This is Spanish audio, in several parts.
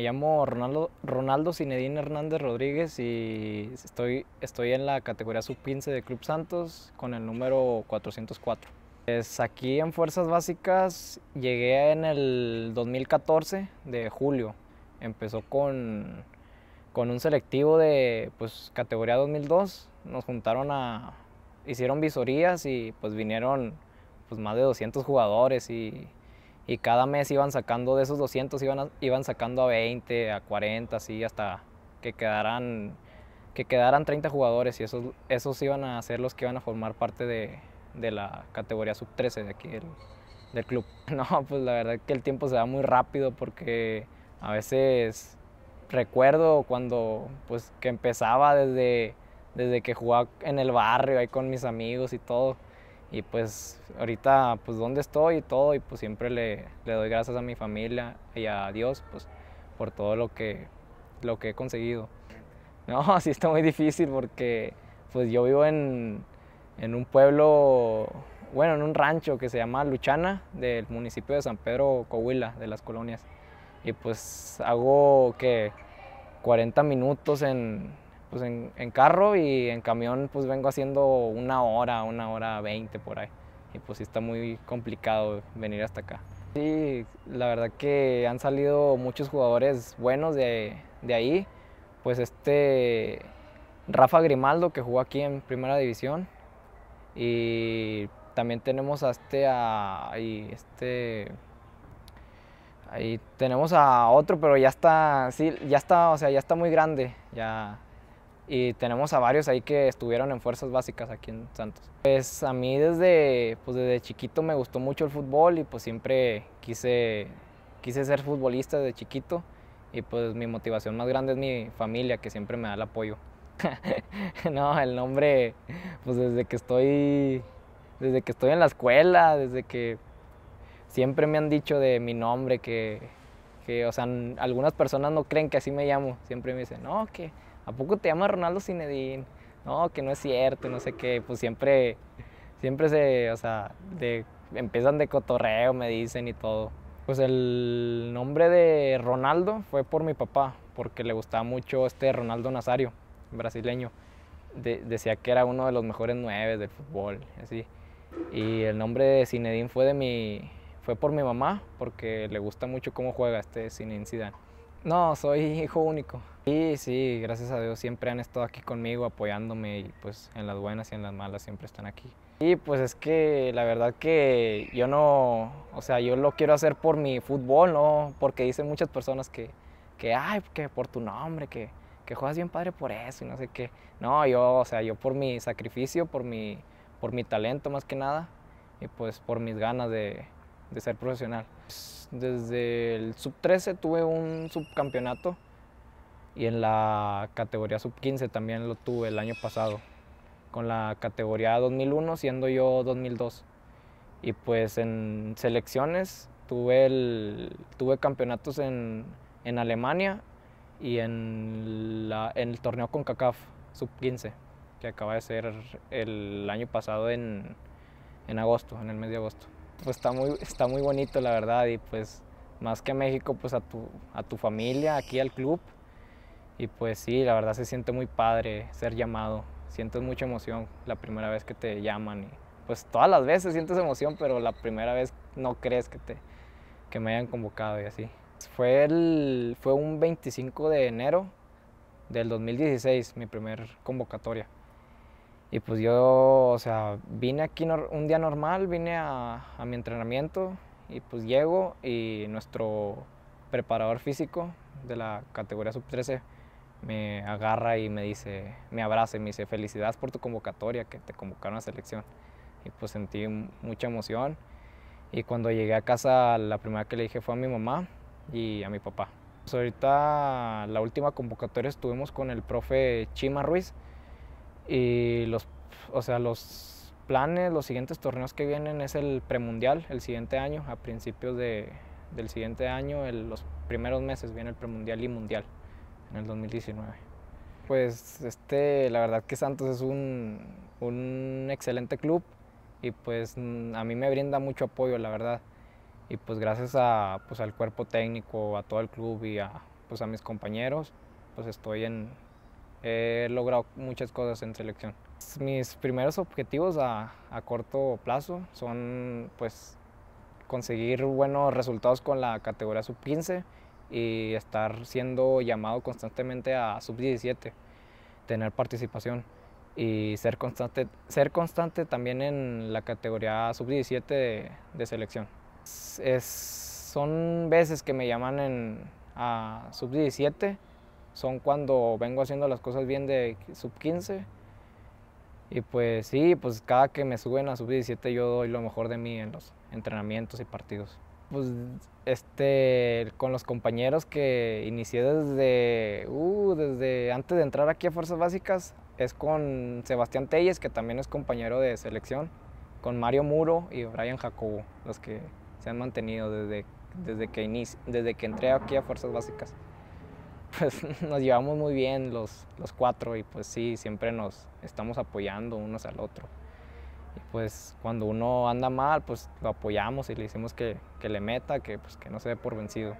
me llamo Ronaldo, Ronaldo Hernández Rodríguez y estoy, estoy en la categoría sub-15 de Club Santos con el número 404. Es pues aquí en Fuerzas Básicas llegué en el 2014 de julio. Empezó con, con un selectivo de pues, categoría 2002. Nos juntaron a... hicieron visorías y pues vinieron pues, más de 200 jugadores y y cada mes iban sacando de esos 200, iban, iban sacando a 20, a 40, así hasta que quedaran, que quedaran 30 jugadores y esos, esos iban a ser los que iban a formar parte de, la categoría sub-13 de aquí del, club. No, pues la verdad que el tiempo se da muy rápido porque a veces recuerdo cuando pues que empezaba desde, desde que jugaba en el barrio ahí con mis amigos y todo y pues ahorita, pues dónde estoy y todo, y pues siempre le, doy gracias a mi familia y a Dios, pues por todo lo que, lo que he conseguido. No, sí está muy difícil porque pues yo vivo en, en un pueblo, bueno, en un rancho que se llama Luchana, del municipio de San Pedro Coahuila, de las colonias. Y pues hago que 40 minutos en, pues en, carro y en camión pues vengo haciendo una hora, una hora veinte por ahí. Y pues sí está muy complicado venir hasta acá. Sí, la verdad que han salido muchos jugadores buenos de, de ahí. Pues este Rafa Grimaldo que jugó aquí en Primera División. Y también tenemos a este, ahí, este ahí tenemos a otro, pero ya está, sí, ya está, o sea, ya está muy grande, ya y tenemos a varios ahí que estuvieron en fuerzas básicas aquí en Santos. Pues a mí desde, pues desde chiquito me gustó mucho el fútbol y pues siempre quise, quise ser futbolista desde chiquito y pues mi motivación más grande es mi familia que siempre me da el apoyo. no, el nombre, pues desde que estoy, desde que estoy en la escuela, desde que siempre me han dicho de mi nombre que, que o sea, algunas personas no creen que así me llamo, siempre me dicen, no, que... ¿a poco te llama Ronaldo Zinedine? No, que no es cierto, no sé qué, pues siempre, siempre se, o sea, de, empiezan de cotorreo, me dicen y todo. Pues el nombre de Ronaldo fue por mi papá, porque le gustaba mucho este Ronaldo Nazario, brasileño. decía que era uno de los mejores nueve del fútbol, así. Y el nombre de Zinedine fue de mi, fue por mi mamá, porque le gusta mucho cómo juega este Zinedine Zidane. No, soy hijo único. Y sí, gracias a Dios siempre han estado aquí conmigo apoyándome y pues en las buenas y en las malas siempre están aquí. Y pues es que la verdad que yo no, o sea, yo lo quiero hacer por mi fútbol, ¿no? Porque dicen muchas personas que, que ay, que por tu nombre, que, que juegas bien padre por eso y no sé qué. No, yo, o sea, yo por mi sacrificio, por mi, por mi talento más que nada y pues por mis ganas de, de ser profesional. Desde el sub-13 tuve un subcampeonato y en la categoría sub-15 también lo tuve el año pasado, con la categoría 2001 siendo yo 2002. Y pues en selecciones tuve, el, tuve campeonatos en, Alemania y en, el torneo con CACAF sub-15, que acaba de ser el año pasado en, en agosto, en el mes de agosto pues está muy, está muy bonito la verdad y pues más que a México pues a tu, a tu familia, aquí al club y pues sí, la verdad se siente muy padre ser llamado, sientes mucha emoción la primera vez que te llaman y pues todas las veces sientes emoción pero la primera vez no crees que, te, que me hayan convocado y así. Fue, el, fue un 25 de enero del 2016 mi primer convocatoria. Y pues yo, o sea, vine aquí un día normal, vine a, mi entrenamiento y pues llego y nuestro preparador físico de la categoría sub-13 me agarra y me dice, me abraza y me dice, felicidades por tu convocatoria, que te convocaron a selección. Y pues sentí mucha emoción. Y cuando llegué a casa, la primera que le dije fue a mi mamá y a mi papá. Pues ahorita la última convocatoria estuvimos con el profe Chima Ruiz, y los, o sea, los planes, los siguientes torneos que vienen es el premundial, el siguiente año, a principios de, del siguiente año, los primeros meses viene el premundial y mundial, en el 2019. Pues este, la verdad que Santos es un, un excelente club y pues a mí me brinda mucho apoyo, la verdad. Y pues gracias a, pues, al cuerpo técnico, a todo el club y a, pues, a mis compañeros, pues estoy en, he logrado muchas cosas en selección. Mis primeros objetivos a, a corto plazo son pues conseguir buenos resultados con la categoría sub-15 y estar siendo llamado constantemente a sub-17, tener participación y ser constante, ser constante también en la categoría sub-17 de, selección. Es, son veces que me llaman en, a sub-17 son cuando vengo haciendo las cosas bien de sub 15. Y pues sí, pues cada que me suben a sub 17 yo doy lo mejor de mí en los entrenamientos y partidos. Pues este, con los compañeros que inicié desde, uh, desde antes de entrar aquí a Fuerzas Básicas, es con Sebastián Telles, que también es compañero de selección, con Mario Muro y Brian Jacobo, los que se han mantenido desde, desde, que, desde que entré aquí a Fuerzas Básicas pues nos llevamos muy bien los, los cuatro y pues sí, siempre nos estamos apoyando unos al otro. Y pues cuando uno anda mal, pues lo apoyamos y le decimos que, que le meta, que, pues, que no se dé por vencido.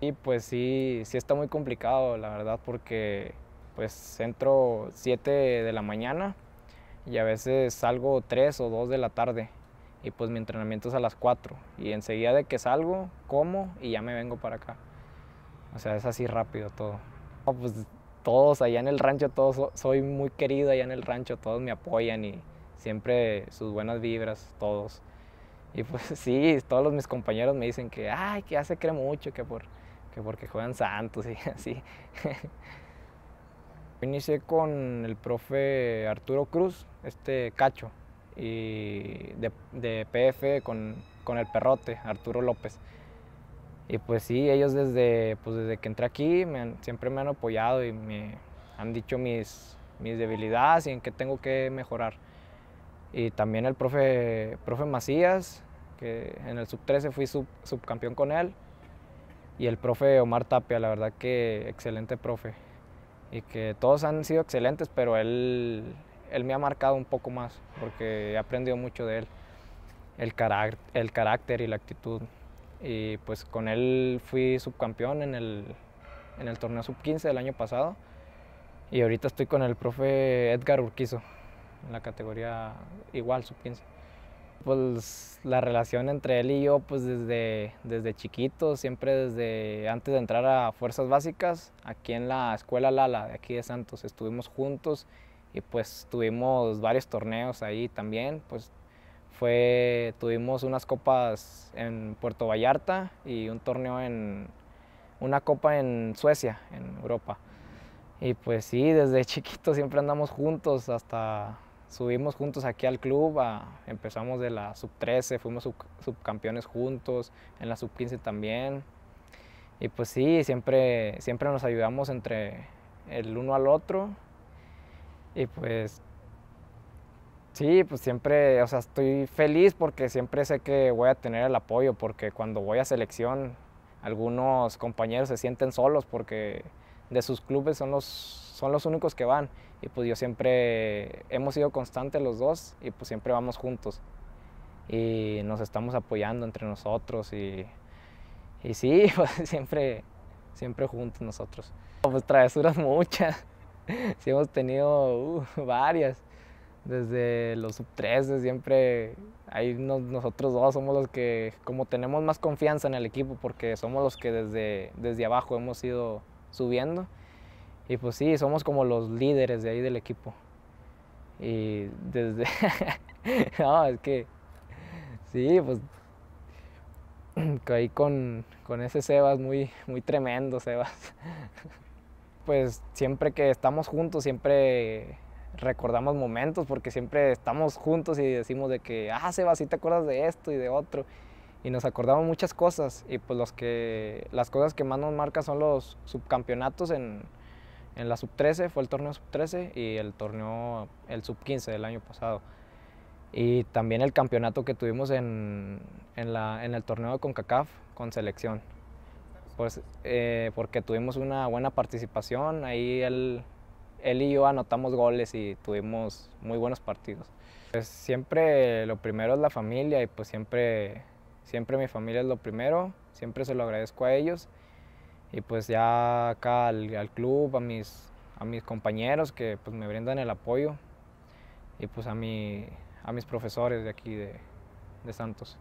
Y pues sí, sí está muy complicado, la verdad, porque pues entro 7 de la mañana y a veces salgo 3 o 2 de la tarde y pues mi entrenamiento es a las 4 y enseguida de que salgo, como y ya me vengo para acá. O sea, es así rápido todo. pues todos allá en el rancho, todos soy muy querido allá en el rancho, todos me apoyan y siempre sus buenas vibras, todos. Y pues sí, todos los, mis compañeros me dicen que, ay, que ya se cree mucho, que, por, que porque juegan santos y así. Inicié con el profe Arturo Cruz, este cacho, y de, de PF con, con el perrote, Arturo López. Y pues sí, ellos desde, pues desde que entré aquí siempre me han apoyado y me han dicho mis, mis debilidades y en qué tengo que mejorar. Y también el profe, profe Macías, que en el sub-13 fui sub, subcampeón con él. Y el profe Omar Tapia, la verdad que excelente profe. Y que todos han sido excelentes, pero él, él me ha marcado un poco más, porque he aprendido mucho de él. El, carac el carácter y la actitud y pues con él fui subcampeón en el, en el torneo sub-15 del año pasado y ahorita estoy con el profe Edgar Urquizo en la categoría igual sub-15. Pues la relación entre él y yo pues desde, desde chiquito, siempre desde antes de entrar a Fuerzas Básicas, aquí en la Escuela Lala de aquí de Santos, estuvimos juntos y pues tuvimos varios torneos ahí también, pues fue, tuvimos unas copas en Puerto Vallarta y un torneo en, una copa en Suecia, en Europa. Y pues sí, desde chiquito siempre andamos juntos, hasta subimos juntos aquí al club, empezamos de la sub-13, fuimos subcampeones juntos, en la sub-15 también. Y pues sí, siempre, siempre nos ayudamos entre el uno al otro. Y pues Sí, pues siempre, o sea, estoy feliz porque siempre sé que voy a tener el apoyo, porque cuando voy a selección, algunos compañeros se sienten solos porque de sus clubes son los, son los únicos que van. Y pues yo siempre, hemos sido constantes los dos y pues siempre vamos juntos. Y nos estamos apoyando entre nosotros y, y sí, pues siempre, siempre juntos nosotros. Pues travesuras muchas, sí hemos tenido uh, varias desde los sub 3, siempre, nosotros dos somos los que, como tenemos más confianza en el equipo, porque somos los que desde, desde abajo hemos ido subiendo. Y pues sí, somos como los líderes de ahí del equipo. Y desde... no, es que... Sí, pues... Caí con, con ese Sebas muy, muy tremendo, Sebas. pues siempre que estamos juntos, siempre recordamos momentos porque siempre estamos juntos y decimos de que, ah, Seba, si te acuerdas de esto y de otro. Y nos acordamos muchas cosas y pues los que, las cosas que más nos marcan son los subcampeonatos en, en la sub-13, fue el torneo sub-13 y el torneo, el sub-15 del año pasado. Y también el campeonato que tuvimos en, en, la, en el torneo de CONCACAF con selección. Pues, eh, porque tuvimos una buena participación, ahí el, él y yo anotamos goles y tuvimos muy buenos partidos. Pues siempre lo primero es la familia y pues siempre, siempre mi familia es lo primero, siempre se lo agradezco a ellos y pues ya acá al, club, a mis, a mis compañeros que pues me brindan el apoyo y pues a, mi, a mis profesores de aquí de Santos.